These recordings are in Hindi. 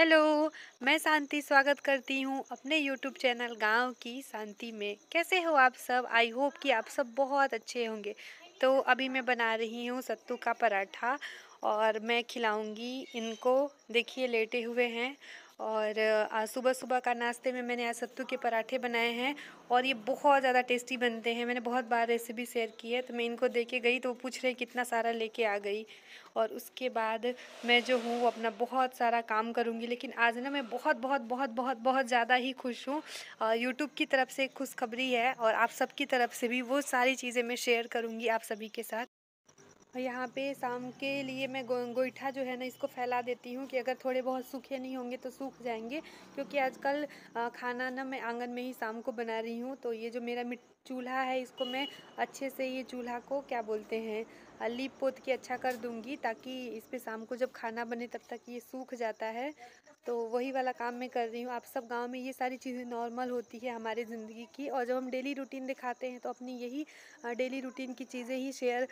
हेलो मैं शांति स्वागत करती हूँ अपने यूट्यूब चैनल गांव की शांति में कैसे हो आप सब आई होप कि आप सब बहुत अच्छे होंगे तो अभी मैं बना रही हूँ सत्तू का पराठा और मैं खिलाऊंगी इनको देखिए लेटे हुए हैं और आज सुबह सुबह का नाश्ते में मैंने आज सत्तू के पराठे बनाए हैं और ये बहुत ज़्यादा टेस्टी बनते हैं मैंने बहुत बार रेसिपी शेयर की है तो मैं इनको दे के गई तो वो पूछ रहे कितना सारा लेके आ गई और उसके बाद मैं जो हूँ वो अपना बहुत सारा काम करूँगी लेकिन आज ना मैं बहुत बहुत बहुत बहुत बहुत ज़्यादा ही खुश हूँ यूट्यूब की तरफ से खुशखबरी है और आप सबकी तरफ से भी वो सारी चीज़ें मैं शेयर करूँगी आप सभी के साथ और यहाँ पे शाम के लिए मैं गो, गोईठा जो है ना इसको फैला देती हूँ कि अगर थोड़े बहुत सूखे नहीं होंगे तो सूख जाएंगे क्योंकि आजकल खाना ना मैं आंगन में ही शाम को बना रही हूँ तो ये जो मेरा मिट चूल्हा है इसको मैं अच्छे से ये चूल्हा को क्या बोलते हैं लीप पोत के अच्छा कर दूँगी ताकि इस पर शाम को जब खाना बने तब तक ये सूख जाता है तो वही वाला काम मैं कर रही हूँ आप सब गांव में ये सारी चीज़ें नॉर्मल होती है हमारे ज़िंदगी की और जब हम डेली रूटीन दिखाते हैं तो अपनी यही डेली रूटीन की चीज़ें ही शेयर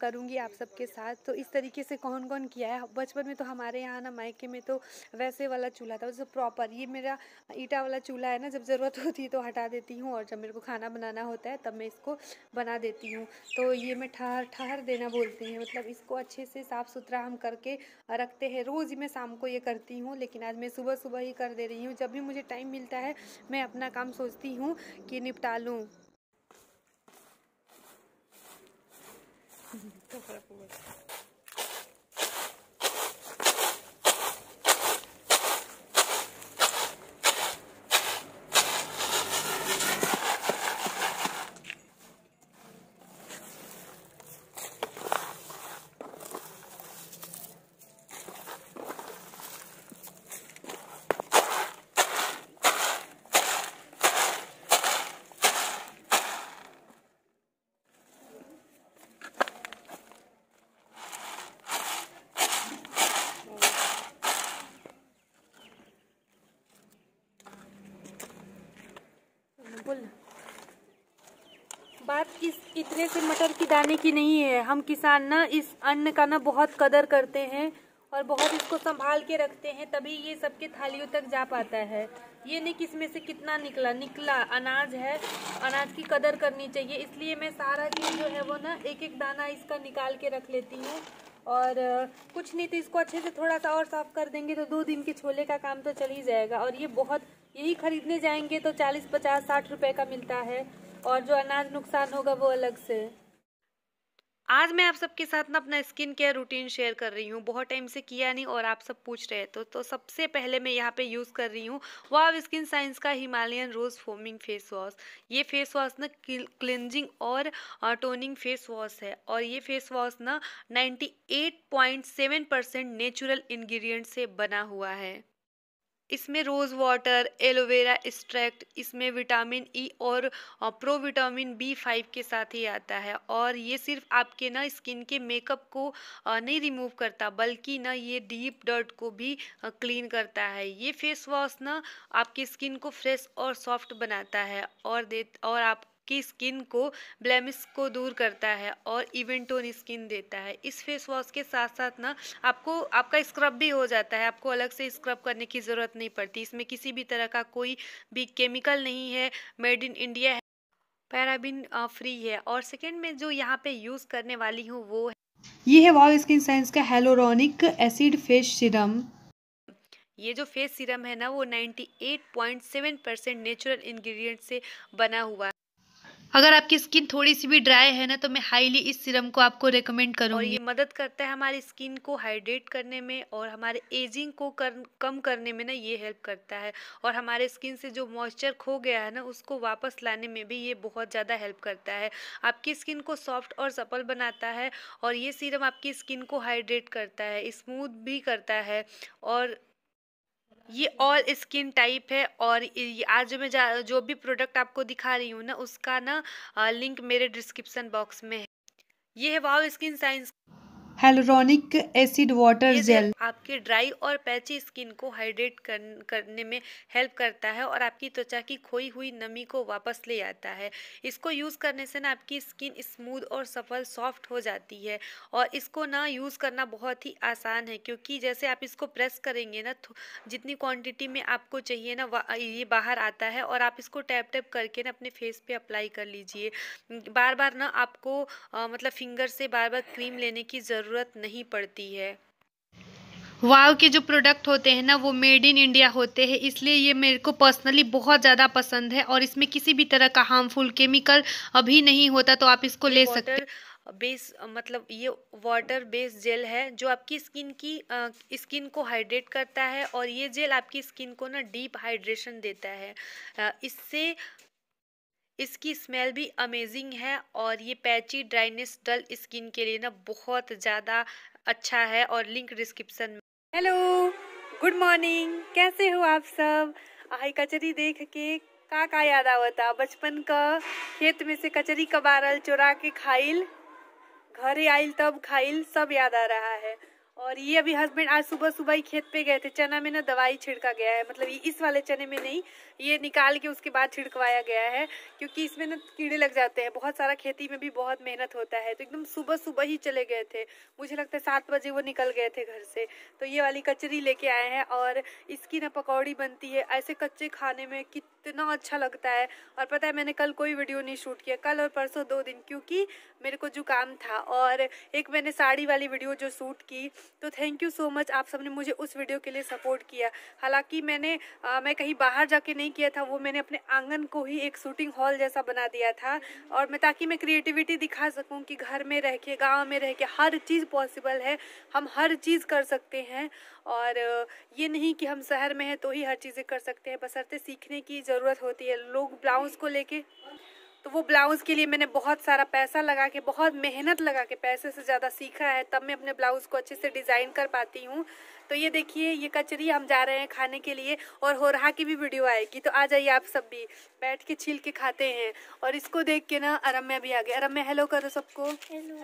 करूँगी आप सबके साथ तो इस तरीके से कौन कौन किया है बचपन में तो हमारे यहाँ ना मायके में तो वैसे वाला चूल्हा था जो प्रॉपर ये मेरा ईटा वाला चूल्हा है ना जब ज़रूरत होती है तो हटा देती हूँ और जब मेरे को खाना बनाना होता है तब मैं इसको बना देती हूँ तो ये मैं ठहर ठहर देना बोलती हूँ मतलब इसको अच्छे से साफ़ सुथरा हम करके रखते हैं रोज़ मैं शाम को ये करती हूँ लेकिन आज मैं सुबह सुबह ही कर दे रही हूँ जब भी मुझे टाइम मिलता है मैं अपना काम सोचती हूँ कि निपटा लूँ खाने से मटर की दाने की नहीं है हम किसान ना इस अन्न का ना बहुत कदर करते हैं और बहुत इसको संभाल के रखते हैं तभी ये सबके थालियों तक जा पाता है ये नहीं कि इसमें से कितना निकला निकला अनाज है अनाज की कदर करनी चाहिए इसलिए मैं सारा चीज़ जो है वो ना एक एक दाना इसका निकाल के रख लेती हूँ और कुछ नहीं तो इसको अच्छे से थोड़ा सा और साफ़ कर देंगे तो दो दिन के छोले का काम तो चल ही जाएगा और ये बहुत यही खरीदने जाएंगे तो चालीस पचास साठ रुपये का मिलता है और जो अनाज नुकसान होगा वो अलग से आज मैं आप सबके साथ ना अपना स्किन केयर रूटीन शेयर कर रही हूँ बहुत टाइम से किया नहीं और आप सब पूछ रहे तो तो सबसे पहले मैं यहाँ पे यूज़ कर रही हूँ वाव स्किन साइंस का Himalayan rose foaming face wash ये फेस वॉश ना क्लिनजिंग और टोनिंग फेस वॉश है और ये फेस वॉश ना 98.7 परसेंट नेचुरल इन्ग्रीडियंट से बना हुआ है इसमें रोज़ वाटर एलोवेरा एक्स्ट्रैक्ट इसमें विटामिन ई e और प्रो विटामिन बी फाइव के साथ ही आता है और ये सिर्फ आपके ना स्किन के मेकअप को नहीं रिमूव करता बल्कि ना ये डीप डर्ट को भी क्लीन करता है ये फेस वॉश ना आपकी स्किन को फ्रेश और सॉफ्ट बनाता है और दे और आप आपकी स्किन को ब्लेमिस को दूर करता है और इवेंटोन टोन स्किन देता है इस फेस वॉश के साथ साथ ना आपको आपका स्क्रब भी हो जाता है आपको अलग से स्क्रब करने की ज़रूरत नहीं पड़ती इसमें किसी भी तरह का कोई भी केमिकल नहीं है मेड इन इंडिया है पैराबिन फ्री है और सेकेंड में जो यहाँ पे यूज़ करने वाली हूँ वो है ये है वाव स्किन साइंस का हेलोरॉनिक एसिड फेस सीरम ये जो फेस सीरम है ना वो 98.7 परसेंट नेचुरल इंग्रेडिएंट से बना हुआ है अगर आपकी स्किन थोड़ी सी भी ड्राई है ना तो मैं हाईली इस सीरम को आपको रेकमेंड करूँगी ये मदद करता है हमारी स्किन को हाइड्रेट करने में और हमारे एजिंग को कर, कम करने में ना ये हेल्प करता है और हमारे स्किन से जो मॉइस्चर खो गया है ना उसको वापस लाने में भी ये बहुत ज़्यादा हेल्प करता है आपकी स्किन को सॉफ्ट और सपल बनाता है और ये सीरम आपकी स्किन को हाइड्रेट करता है स्मूथ भी करता है और ये ऑल स्किन टाइप है और आज जो मैं जो भी प्रोडक्ट आपको दिखा रही हूँ ना उसका ना लिंक मेरे डिस्क्रिप्सन बॉक्स में है ये है वाव Skin Science hyaluronic acid water gel आपके ड्राई और पैची स्किन को हाइड्रेट कर, करने में हेल्प करता है और आपकी त्वचा की खोई हुई नमी को वापस ले आता है इसको यूज़ करने से ना आपकी स्किन स्मूथ और सफल सॉफ्ट हो जाती है और इसको ना यूज़ करना बहुत ही आसान है क्योंकि जैसे आप इसको प्रेस करेंगे ना जितनी क्वान्टिटी में आपको चाहिए ना ये बाहर आता है और आप इसको टैप टैप करके ना अपने फेस पे अप्लाई कर लीजिए बार बार ना आपको आ, मतलब फिंगर से बार बार क्रीम लेने की ज़रूरत ज़रूरत नहीं पड़ती है वाव के जो प्रोडक्ट होते हैं ना वो मेड इन इंडिया होते हैं इसलिए ये मेरे को पर्सनली बहुत ज़्यादा पसंद है और इसमें किसी भी तरह का हार्मफुल केमिकल अभी नहीं होता तो आप इसको ले सकते हैं बेस मतलब ये वाटर बेस जेल है जो आपकी स्किन की आ, स्किन को हाइड्रेट करता है और ये जेल आपकी स्किन को ना डीप हाइड्रेशन देता है आ, इससे इसकी स्मेल भी अमेजिंग है और ये पैची ड्राइनेस डल स्किन के लिए ना बहुत ज़्यादा अच्छा है और लिंक डिस्क्रिप्शन में हेलो गुड मॉर्निंग कैसे हो आप सब आई कचरी देख के का का याद आवता बचपन का खेत में से कचरी कबारल चोरा के खाइल घरे आइल तब खाइल सब याद आ रहा है और ये अभी हस्बैंड आज सुबह सुबह ही खेत पे गए थे चना में ना दवाई छिड़का गया है मतलब इस वाले चने में नहीं ये निकाल के उसके बाद छिड़कवाया गया है क्योंकि इसमें ना कीड़े लग जाते हैं बहुत सारा खेती में भी बहुत मेहनत होता है तो एकदम सुबह सुबह ही चले गए थे मुझे लगता है सात बजे वो निकल गए थे घर से तो ये वाली कचरी लेके आए हैं और इसकी ना पकौड़ी बनती है ऐसे कच्चे खाने में कितना अच्छा लगता है और पता है मैंने कल कोई वीडियो नहीं शूट किया कल और परसों दो दिन क्योंकि मेरे को जुकाम था और एक मैंने साड़ी वाली वीडियो जो शूट की तो थैंक यू सो मच आप सब ने मुझे उस वीडियो के लिए सपोर्ट किया हालांकि मैंने आ, मैं कहीं बाहर जाके नहीं किया था वो मैंने अपने आंगन को ही एक शूटिंग हॉल जैसा बना दिया था और मैं ताकि मैं क्रिएटिविटी दिखा सकूँ कि घर में रह के गाँव में रह के हर चीज़ पॉसिबल है हम हर चीज़ कर सकते हैं और ये नहीं कि हम शहर में हैं तो ही हर चीज़ें कर सकते हैं बसरते सीखने की ज़रूरत होती है लोग ब्लाउज को लेके तो वो ब्लाउज़ के लिए मैंने बहुत सारा पैसा लगा के बहुत मेहनत लगा के पैसे से ज़्यादा सीखा है तब मैं अपने ब्लाउज़ को अच्छे से डिज़ाइन कर पाती हूँ तो ये देखिए ये कचरी हम जा रहे हैं खाने के लिए और हो रहा की भी वीडियो आएगी तो आ जाइए आप सब भी बैठ के छील के खाते हैं और इसको देख के ना अरम्य भी आ गए अरम्या हेलो करो सबको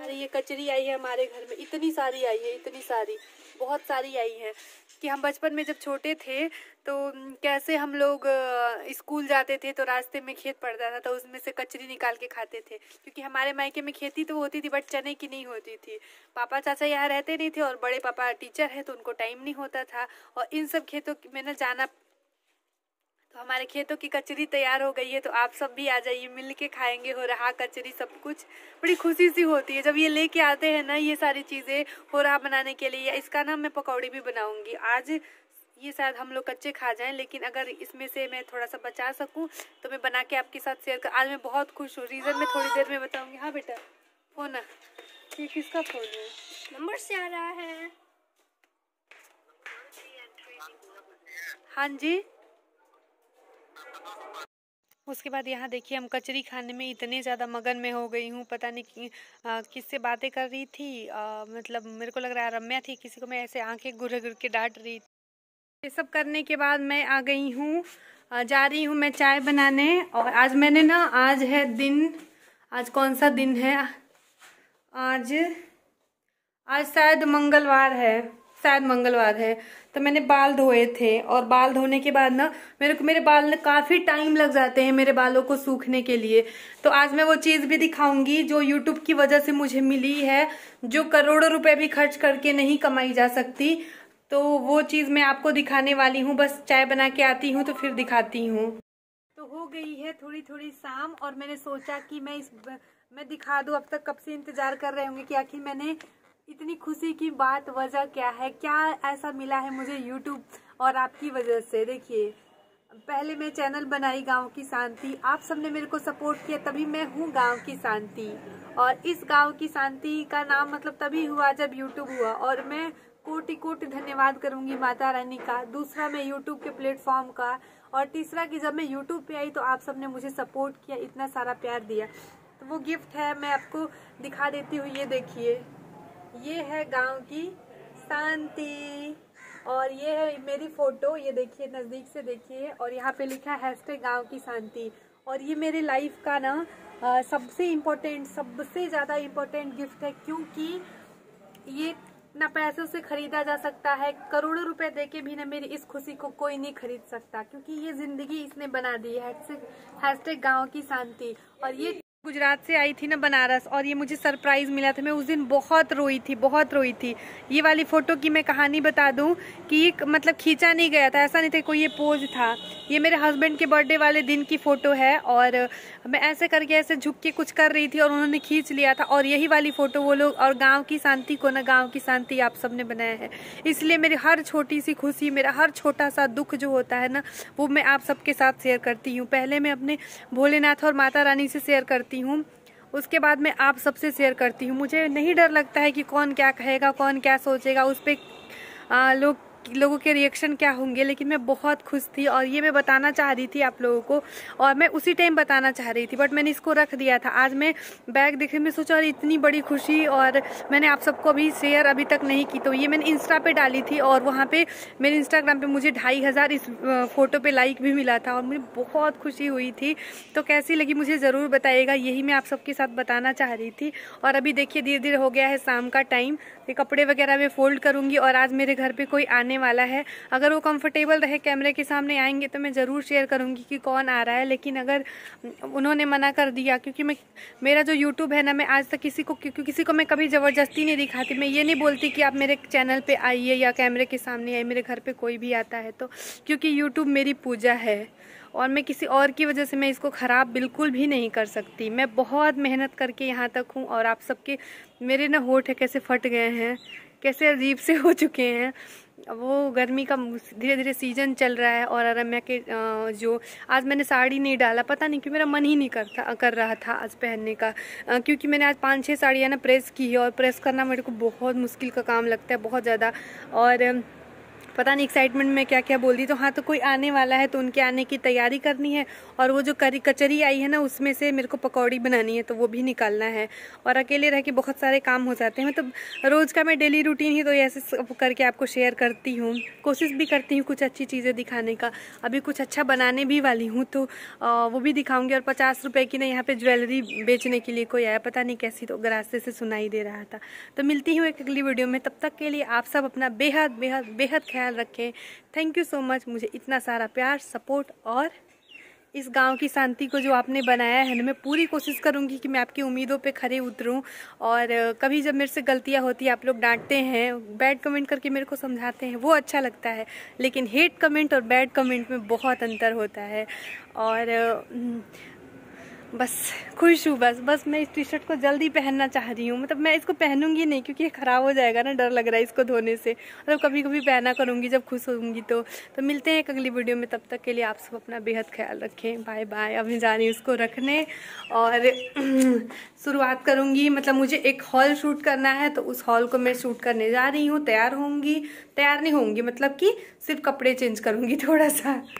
अरे ये कचरी आई है हमारे घर में इतनी सारी आई है इतनी सारी बहुत सारी आई हैं कि हम बचपन में जब छोटे थे तो कैसे हम लोग स्कूल जाते थे तो रास्ते में खेत पड़ता था तो उसमें से कचरी निकाल के खाते थे क्योंकि हमारे मायके में खेती तो होती थी बट चने की नहीं होती थी पापा चाचा यहाँ रहते नहीं थे और बड़े पापा टीचर हैं तो उनको टाइम नहीं होता था और इन सब खेतों में ना जाना तो हमारे खेतों की कचरी तैयार हो गई है तो आप सब भी आ जाइए मिल के खाएंगे हो रहा कचरी सब कुछ बड़ी खुशी सी होती है जब ये लेके आते हैं ना ये सारी चीज़ें हो रहा बनाने के लिए इसका ना मैं पकौड़ी भी बनाऊंगी आज ये शायद हम लोग कच्चे खा जाएं लेकिन अगर इसमें से मैं थोड़ा सा बचा सकूँ तो मैं बना के आपके साथ शेयर कर आज मैं बहुत खुश हूँ रीज़न में थोड़ी देर में बताऊंगी हाँ बेटा हो ना किसका फ़ोन है नंबर से आ रहा है हाँ जी उसके बाद यहाँ देखिए हम कचरी खाने में इतने ज़्यादा मगन में हो गई हूँ पता नहीं कि, किससे बातें कर रही थी आ, मतलब मेरे को लग रहा है रम्या थी किसी को मैं ऐसे आंखें घुर घुर के डांट रही थी ये सब करने के बाद मैं आ गई हूँ जा रही हूँ मैं चाय बनाने और आज मैंने ना आज है दिन आज कौन सा दिन है आज आज शायद मंगलवार है शायद मंगलवार है तो मैंने बाल धोए थे और बाल धोने के बाद ना मेरे को मेरे बाल ना काफ़ी टाइम लग जाते हैं मेरे बालों को सूखने के लिए तो आज मैं वो चीज़ भी दिखाऊंगी जो यूट्यूब की वजह से मुझे मिली है जो करोड़ों रुपए भी खर्च करके नहीं कमाई जा सकती तो वो चीज़ मैं आपको दिखाने वाली हूँ बस चाय बना के आती हूँ तो फिर दिखाती हूँ तो हो गई है थोड़ी थोड़ी शाम और मैंने सोचा कि मैं इस मैं दिखा दूँ अब तक कब से इंतज़ार कर रहे होंगे कि आखिर मैंने इतनी खुशी की बात वजह क्या है क्या ऐसा मिला है मुझे यूट्यूब और आपकी वजह से देखिए पहले मैं चैनल बनाई गांव की शांति आप सबने मेरे को सपोर्ट किया तभी मैं हूँ गांव की शांति और इस गांव की शांति का नाम मतलब तभी हुआ जब यूट्यूब हुआ और मैं कोटि कोटि धन्यवाद करूंगी माता रानी का दूसरा मैं यूट्यूब के प्लेटफॉर्म का और तीसरा कि जब मैं यूट्यूब पे आई तो आप सबने मुझे सपोर्ट किया इतना सारा प्यार दिया तो वो गिफ्ट है मैं आपको दिखा देती हूँ ये देखिए ये है गांव की शांति और ये है मेरी फोटो ये देखिए नज़दीक से देखिए और यहाँ पे लिखा है गांव की शांति और ये मेरे लाइफ का ना सबसे इम्पोर्टेंट सबसे ज़्यादा इम्पोर्टेंट गिफ्ट है क्योंकि ये ना पैसों से खरीदा जा सकता है करोड़ों रुपए देके भी ना मेरी इस खुशी को कोई नहीं खरीद सकता क्योंकि ये जिंदगी इसने बना दी है हैशटैग गाँव की शांति और ये गुजरात से आई थी ना बनारस और ये मुझे सरप्राइज़ मिला था मैं उस दिन बहुत रोई थी बहुत रोई थी ये वाली फ़ोटो की मैं कहानी बता दूं कि ये मतलब खींचा नहीं गया था ऐसा नहीं था कोई ये पोज था ये मेरे हस्बैंड के बर्थडे वाले दिन की फ़ोटो है और मैं ऐसे करके ऐसे झुक के कुछ कर रही थी और उन्होंने खींच लिया था और यही वाली फ़ोटो वो लोग और गाँव की शांति को ना गाँव की शांति आप सब ने बनाया है इसलिए मेरी हर छोटी सी खुशी मेरा हर छोटा सा दुख जो होता है ना वो मैं आप सबके साथ शेयर करती हूँ पहले मैं अपने भोलेनाथ और माता रानी से शेयर करती हूँ उसके बाद मैं आप सबसे शेयर करती हूँ मुझे नहीं डर लगता है कि कौन क्या कहेगा कौन क्या सोचेगा उस पर लोग लोगों के रिएक्शन क्या होंगे लेकिन मैं बहुत खुश थी और ये मैं बताना चाह रही थी आप लोगों को और मैं उसी टाइम बताना चाह रही थी बट मैंने इसको रख दिया था आज मैं बैग देखने में सोचा और इतनी बड़ी खुशी और मैंने आप सबको अभी शेयर अभी तक नहीं की तो ये मैंने इंस्टा पे डाली थी और वहाँ पे मेरे इंस्टाग्राम पर मुझे ढाई हज़ार इस फोटो पे लाइक भी मिला था और मुझे बहुत खुशी हुई थी तो कैसी लगी मुझे ज़रूर बताइएगा यही मैं आप सबके साथ बताना चाह रही थी और अभी देखिए धीरे धीरे हो गया है शाम का टाइम ये कपड़े वगैरह मैं फोल्ड करूँगी और आज मेरे घर पे कोई आने वाला है अगर वो कंफर्टेबल रहे कैमरे के सामने आएंगे तो मैं ज़रूर शेयर करूँगी कि कौन आ रहा है लेकिन अगर उन्होंने मना कर दिया क्योंकि मैं मेरा जो यूट्यूब है ना मैं आज तक किसी को क्योंकि किसी को मैं कभी ज़बरदस्ती नहीं दिखाती मैं ये नहीं बोलती कि आप मेरे चैनल पर आइए या कैमरे के सामने आइए मेरे घर पर कोई भी आता है तो क्योंकि यूट्यूब मेरी पूजा है और मैं किसी और की वजह से मैं इसको ख़राब बिल्कुल भी नहीं कर सकती मैं बहुत मेहनत करके यहाँ तक हूँ और आप सबके मेरे ना होठ है कैसे फट गए हैं कैसे अजीब से हो चुके हैं वो गर्मी का धीरे धीरे सीजन चल रहा है और अरम्या के जो आज मैंने साड़ी नहीं डाला पता नहीं क्यों मेरा मन ही नहीं करता कर रहा था आज पहनने का क्योंकि मैंने आज पाँच छः साड़ियाँ ना प्रेस की है और प्रेस करना मेरे को बहुत मुश्किल का काम लगता है बहुत ज़्यादा और पता नहीं एक्साइटमेंट में क्या क्या बोल दी तो हाँ तो कोई आने वाला है तो उनके आने की तैयारी करनी है और वो जो करी कचरी आई है ना उसमें से मेरे को पकौड़ी बनानी है तो वो भी निकालना है और अकेले रह के बहुत सारे काम हो जाते हैं मतलब तो रोज़ का मैं डेली रूटीन ही तो ऐसे करके आपको शेयर करती हूँ कोशिश भी करती हूँ कुछ अच्छी चीज़ें दिखाने का अभी कुछ अच्छा बनाने भी वाली हूँ तो वो भी दिखाऊँगी और पचास रुपये की ना यहाँ पर ज्वेलरी बेचने के लिए कोई आया पता नहीं कैसी तो रास्ते से सुनाई दे रहा था तो मिलती हूँ एक अगली वीडियो में तब तक के लिए आप सब अपना बेहद बेहद बेहद ख्याल ख्याल रखें थैंक यू सो मच मुझे इतना सारा प्यार सपोर्ट और इस गांव की शांति को जो आपने बनाया है मैं पूरी कोशिश करूंगी कि मैं आपकी उम्मीदों पे खड़े उतरूं और कभी जब मेरे से गलतियां होती है आप लोग डांटते हैं बैड कमेंट करके मेरे को समझाते हैं वो अच्छा लगता है लेकिन हेट कमेंट और बैड कमेंट में बहुत अंतर होता है और बस खुश हूँ बस बस मैं इस टी शर्ट को जल्दी पहनना चाह रही हूँ मतलब मैं इसको पहनूंगी नहीं क्योंकि ये ख़राब हो जाएगा ना डर लग रहा है इसको धोने से मतलब कभी कभी पहना करूँगी जब खुश होंगी तो तो मिलते हैं एक अगली वीडियो में तब तक के लिए आप सब अपना बेहद ख्याल रखें बाय बाय अब मैं जा रही हूँ उसको रखने और शुरुआत करूँगी मतलब मुझे एक हॉल शूट करना है तो उस हॉल को मैं शूट करने जा रही हूँ तैयार होंगी तैयार नहीं होंगी मतलब कि सिर्फ कपड़े चेंज करूँगी थोड़ा सा